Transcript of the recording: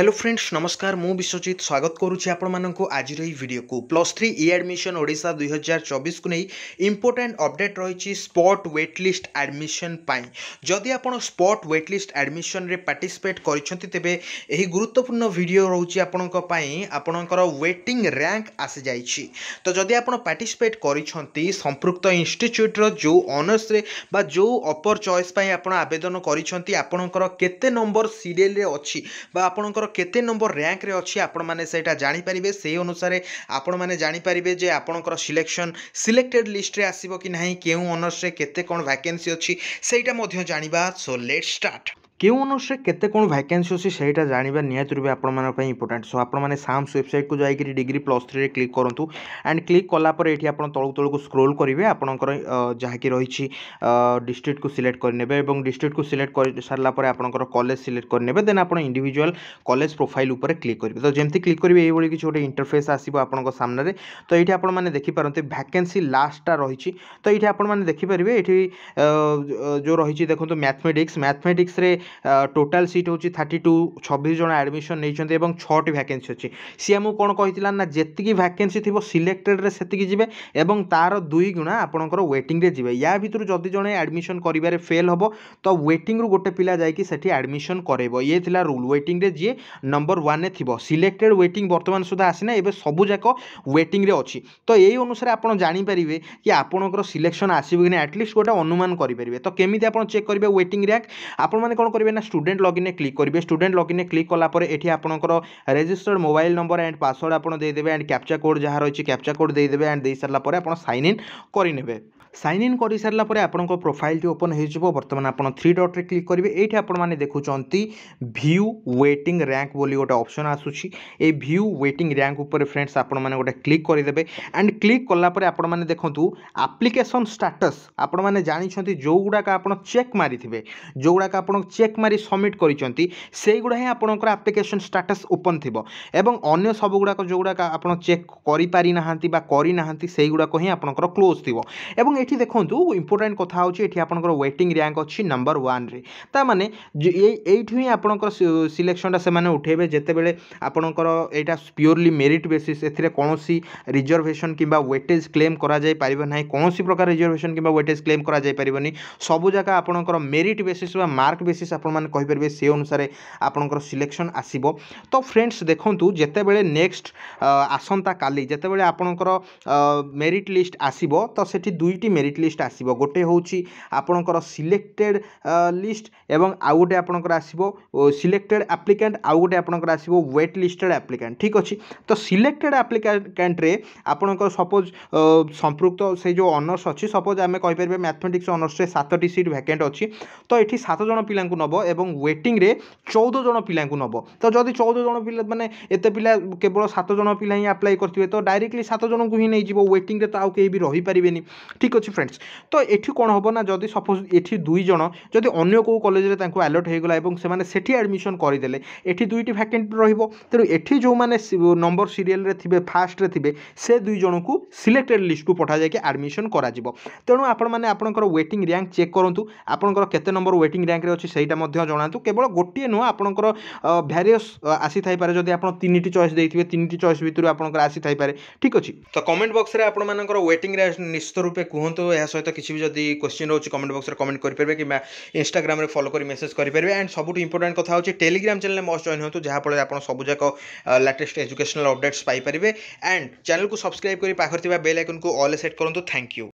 hello friends নমস্কার মু বিশ্বজিৎ স্বাগত করুছি আপনার আজির এই ভিডিও কু plus three e admission Odisha দুই হাজার চবিশক নেই ইম্পর্টাট অপডেট রয়েছে স্পট ওয়েট লিস্ট আডমিশন পাই যদি আপনার স্পট ওয়েট লিস্ট আডমিশনরে পার্টিসিপেট করছেন তেবে এই গুরুত্বপূর্ণ ভিডিও রয়েছে আপনার আপনার ওয়েটিং র্যাঙ্ক আসি যাই তো যদি আপনার পার্টিসিপেট করছেন সম্পৃক্ত ইনস্টিচ্ୟୁଟ୍ର ଯେଉଁ ଅନର୍ସରେ ବା ଯେଉଁ ଅପର ଚଏସ୍ ପାଇଁ ଆପଣ ଆବେଦନ କରିଛନ୍ତି ଆପଣଙ୍କର କେତେ ନମ୍ବର ସିରିଏଲରେ ଅଛି ବା ଆପଣଙ୍କର କେତେ ନମ୍ବର ର୍ୟାଙ୍କରେ ଅଛି ଆପଣମାନେ ସେଇଟା ଜାଣିପାରିବେ ସେହି ଅନୁସାରେ ଆପଣମାନେ ଜାଣିପାରିବେ ଯେ ଆପଣଙ୍କର ସିଲେକ୍ସନ୍ ସିଲେକ୍ଟେଡ଼୍ ଲିଷ୍ଟରେ ଆସିବ କି ନାହିଁ କେଉଁ ଅନର୍ସରେ କେତେ କ'ଣ ଭ୍ୟାକେନ୍ସି ଅଛି ସେଇଟା ମଧ୍ୟ ଜାଣିବା ସୋ ଲେଟ୍ ଷ୍ଟାର୍ଟ କେଉଁ ଅନୁସାରେ କେତେ କ'ଣ ଭ୍ୟାକେନ୍ସି ଅଛି ସେଇଟା ଜାଣିବା ନିହାତି ରୂପେ ଆପଣମାନଙ୍କ ପାଇଁ ଇମ୍ପୋର୍ଟାଣ୍ଟ ସୋ ଆପଣମାନେ ସାମ୍ସ ୱେବସାଇଟ୍କୁ ଯାଇକରି ଡିଗ୍ରୀ ପ୍ଲସ୍ ଥ୍ରୀରେ କ୍ଲିକ୍ କରନ୍ତୁ ଆଣ୍ଡ କ୍ଲିକ୍ କଲା ପରେ ଏଠି ଆପଣ ତଳକୁ ତଳକୁ ସ୍କ୍ରୋଲ୍ କରିବେ ଆପଣଙ୍କର ଯାହାକି ରହିଛି ଡିଷ୍ଟ୍ରିକ୍ଟକୁ ସିଲେକ୍ଟ କରିନେବେ ଏବଂ ଡିଷ୍ଟ୍ରିକ୍ଟକୁ ସିଲେକ୍ଟ କରି ସାରିଲା ପରେ ଆପଣଙ୍କର କଲେଜ ସିଲେକ୍ଟ କରିନେବେ ଦେନ୍ ଆପଣ ଇଣ୍ଡିଭିଜୁଆଲ୍ କଲେଜ ପ୍ରୋଫାଇଲ୍ ଉପରେ କ୍ଲିକ୍ କରିବେ ତ ଯେମିତି କ୍ଲିକ୍ କରିବେ ଏଇଭଳି କିଛି ଗୋଟେ ଇଣ୍ଟରଫେସ୍ ଆସିବ ଆପଣଙ୍କ ସାମ୍ନାରେ ତ ଏଇଠି ଆପଣମାନେ ଦେଖିପାରନ୍ତି ଭ୍ୟାକେନ୍ସି ଲାଷ୍ଟଟା ରହିଛି ତ ଏଇଠି ଆପଣମାନେ ଦେଖିପାରିବେ ଏଠି ଯେଉଁ ରହିଛି ଦେଖନ୍ତୁ ମ୍ୟାଥମେଟିକ୍ସ ମ୍ୟାଥମେଟିକ୍ସରେ ଟୋଟାଲ ସିଟ୍ ହେଉଛି ଥାର୍ଟି ଟୁ ଛବିଶ ଜଣ ଆଡ଼ମିସନ୍ ନେଇଛନ୍ତି ଏବଂ ଛଅଟି ଭ୍ୟାକେନ୍ସି ଅଛି ସିଏ ଆମକୁ କ'ଣ କହିଥିଲା ନା ଯେତିକି ଭ୍ୟାକେନ୍ସି ଥିବ ସିଲେକ୍ଟେଡ଼ରେ ସେତିକି ଯିବେ ଏବଂ ତା'ର ଦୁଇ ଗୁଣା ଆପଣଙ୍କର ୱେଟିଂରେ ଯିବେ ୟା ଭିତରୁ ଯଦି ଜଣେ ଆଡ଼ମିସନ୍ କରିବାରେ ଫେଲ୍ ହେବ ତ ୱେଟିଂରୁ ଗୋଟେ ପିଲା ଯାଇକି ସେଠି ଆଡ଼ମିସନ୍ କରାଇବ ଇଏ ଥିଲା ରୁଲ୍ ୱେଟିଂରେ ଯିଏ ନମ୍ବର ୱାନ୍ରେ ଥିବ ସିଲେକ୍ଟେଡ଼୍ ୱେଟିଂ ବର୍ତ୍ତମାନ ସୁଦ୍ଧା ଆସିନା ଏବେ ସବୁଯାକ ୱେଟିଂରେ ଅଛି ତ ଏଇ ଅନୁସାରେ ଆପଣ ଜାଣିପାରିବେ କି ଆପଣଙ୍କର ସିଲେକ୍ସନ୍ ଆସିବ କି ନାହିଁ ଆଟଲିଷ୍ଟ ଗୋଟେ ଅନୁମାନ କରିପାରିବେ ତ କେମିତି ଆପଣ ଚେକ୍ କରିବେ ୱେଟିଂ ର୍ୟାଙ୍କ ଆପଣମାନେ କ'ଣ করবে না স্টুডেন্ট লগইনে ক্লিক করবে স্টুডেন্ট লগইনে ক্লিক কলাপরে এটি আপনার registered mobile number and password আপনার দিয়ে দেবে অ্যান্ড ক্যাপচা কোড যা রয়েছে ক্যাপচা কোড দিয়ে দেবে অ্যান্ড দিয়ে সারা পরে আপনার সাইন ইন করে নেবে সাইন ইন করে সারা পরে আপনার প্রোফাইলটি ওপন হয়ে যাব বর্তমান আপনার থ্রি ডট্রে ক্লিক করবে এইটি আপনার দেখুম ভিউ ওয়েটিং র্যাঙ্ক বলে গোটে অপসন আসুচি এই ভিউ ওয়েটিং র্যাঙ্ক উপরে ফ্রেন্ডস আপনার গোটে ক্লিক করেদেবে আন্ড ক্লিক কলাপরে আপনার দেখুন আপ্লিকেসন স্টাটস আপনার জাঁচান যেগুড়া আপনার চেক মারিথে যেগুড়া আপনার চেক মারি সবমিট করেছেন সেইগুড়া হি আপনার আপ্লিকেসন স্টাটস ওপন থাকবে এবং অন্য সবগুড়া যেগুড়া আপনার চেক করে পারি না বা করে না সেইগুড়া হি আপনার ক্লোজ থাকবে এবং এটি দেখন্তু ইম্পর্টাট কথা হচ্ছে এটি আপনার ওয়েটিং র্যাঙ্ক অছি নম্বর ওয়ান্রে তা মানে এইটু হি আপনার সিলেকশনটা সে উঠেবে যেতবে আপনার এইটা পিওরলি মেরিট বেসিস এতে কৌশি রিজর্ভেসন কিংবা ওয়েটেজ ক্লেম করা যাই পারিব না কৌশি প্রকার রিজর্ভেসন কিংবা ওয়েটেজ ক্লেম করা যাই পারিব নি সবু জায়গা আপনার মেরিট বেসিস বা মার্ক বেসিস আপনার কহিপারে সে অনুসারে আপনার সিলেকশন আসব তো ফ্রেন্ডস দেখুন যেতবে নেক্সট আসন্তা কালি যেতবে আপনার মেরিট লিষ্ট আসব তো সেটি দুইটি ଦୁଇଟି ମେରିଟ୍ ଲିଷ୍ଟ ଆସିବ ଗୋଟେ ହେଉଛି ଆପଣଙ୍କର ସିଲେକ୍ଟେଡ଼ ଲିଷ୍ଟ ଏବଂ ଆଉ ଗୋଟେ ଆପଣଙ୍କର ଆସିବ ସିଲେକ୍ଟେଡ଼ ଆପ୍ଲିକାଣ୍ଟ ଆଉ ଗୋଟେ ଆପଣଙ୍କର ଆସିବ ୱେଟ୍ ଲିଷ୍ଟେଡ଼ ଆପ୍ଲିକାଣ୍ଟ ଠିକ୍ ଅଛି ତ ସିଲେକ୍ଟେଡ଼ ଆପ୍ଲିକାଣ୍ଟରେ ଆପଣଙ୍କର ସପୋଜ୍ ସମ୍ପୃକ୍ତ ସେ ଯେଉଁ ଅନର୍ସ ଅଛି ସପୋଜ୍ ଆମେ କହିପାରିବା ମ୍ୟାଥମେଟିକ୍ସ ଅନର୍ସରେ ସାତଟି ସିଟ୍ ଭ୍ୟାକେଣ୍ଟ ଅଛି ତ ଏଠି ସାତ ଜଣ ପିଲାଙ୍କୁ ନେବ ଏବଂ ୱେଟିଂରେ ଚଉଦ ଜଣ ପିଲାଙ୍କୁ ନେବ ତ ଯଦି ଚଉଦ ଜଣ ପିଲା ମାନେ ଏତେ ପିଲା କେବଳ ସାତ ଜଣ ପିଲା ହିଁ ଆପ୍ଲାଏ କରିଥିବେ ତ ଡାଇରେକ୍ଟଲି ସାତ ଜଣଙ୍କୁ ହିଁ ନେଇଯିବ ୱେଟିଂରେ ତ ଆଉ କେହି ବି ରହିପାରିବେନି ଠିକ୍ ଅଛି ଅଛି ଫ୍ରେଣ୍ଡସ୍ ତ ଏଠି କ'ଣ ହେବ ନା ଯଦି ସପୋଜ୍ ଏଠି ଦୁଇ ଜଣ ଯଦି ଅନ୍ୟ କେଉଁ କଲେଜରେ ତାଙ୍କୁ ଆଲଟ୍ ହୋଇଗଲା ଏବଂ ସେମାନେ ସେଠି ଆଡ଼ମିସନ୍ କରିଦେଲେ ଏଠି ଦୁଇଟି ଭ୍ୟାକେଣ୍ଟ ରହିବ ତେଣୁ ଏଠି ଯେଉଁମାନେ ନମ୍ବର ସିରିଏଲ୍ରେ ଥିବେ ଫାଷ୍ଟରେ ଥିବେ ସେ ଦୁଇ ଜଣଙ୍କୁ ସିଲେକ୍ଟେଡ଼ ଲିଷ୍ଟକୁ ପଠାଯାଇକି ଆଡ଼ମିସନ୍ କରାଯିବ ତେଣୁ ଆପଣମାନେ ଆପଣଙ୍କର ୱେଟିଂ ର୍ୟାଙ୍କ ଚେକ୍ କରନ୍ତୁ ଆପଣଙ୍କର କେତେ ନମ୍ବର ୱେଟିଂ ର୍ୟାଙ୍କରେ ଅଛି ସେଇଟା ମଧ୍ୟ ଜଣାନ୍ତୁ କେବଳ ଗୋଟିଏ ନୁହଁ ଆପଣଙ୍କର ଭ୍ୟାରିୟସ୍ ଆସିଥାଇପାରେ ଯଦି ଆପଣ ତିନିଟି ଚଏସ୍ ଦେଇଥିବେ ତିନିଟି ଚଏସ୍ ଭିତରୁ ଆପଣଙ୍କର ଆସିଥାଇପାରେ ଠିକ୍ ଅଛି ତ କମେଣ୍ଟ ବକ୍ସରେ ଆପଣମାନଙ୍କର ୱେଟିଂ ର୍ୟାଙ୍କ ନିଶ୍ଚିତ ରୂପେ କୁହନ୍ତୁ କୁହନ୍ତୁ ଏହା ସହିତ କିଛି ବି ଯଦି କୋଶ୍ଚିନ୍ ରହୁଛି କମେଣ୍ଟ ବକ୍ସରେ କମେଣ୍ଟ କରିପାରିବେ କିମ୍ବା ଇନଷ୍ଟାଗ୍ରାମରେ ଫଲୋ କରି ମେସେଜ୍ କରିପାରିବେ ଆଣ୍ଡ ସବୁଠୁ ଇମ୍ପୋର୍ଟାଣ୍ଟ କଥା ହେଉଛି ଟେଲିଗ୍ରାମ ଚ୍ୟାନେଲରେ ମଷ୍ଟ ଜଏନ୍ ହୁଅନ୍ତୁ ଯାହାଫଳରେ ଆପଣ ସବୁଯାକ ଲାଟେଷ୍ଟ ଏଜୁକେସନାଲ୍ ଅପଡେଟ୍ସ ପାଇପାରିବେ ଆଣ୍ଡ ଚ୍ୟାନେଲ୍କୁ ସବସ୍କ୍ରାଇବ୍ କରି ପାଖରେ ଥିବା ବେଲ୍ ଆଇକନ୍କୁ ଅଲ୍ ସେଟ୍ କରନ୍ତୁ ଥ୍ୟାଙ୍କ ୟୁ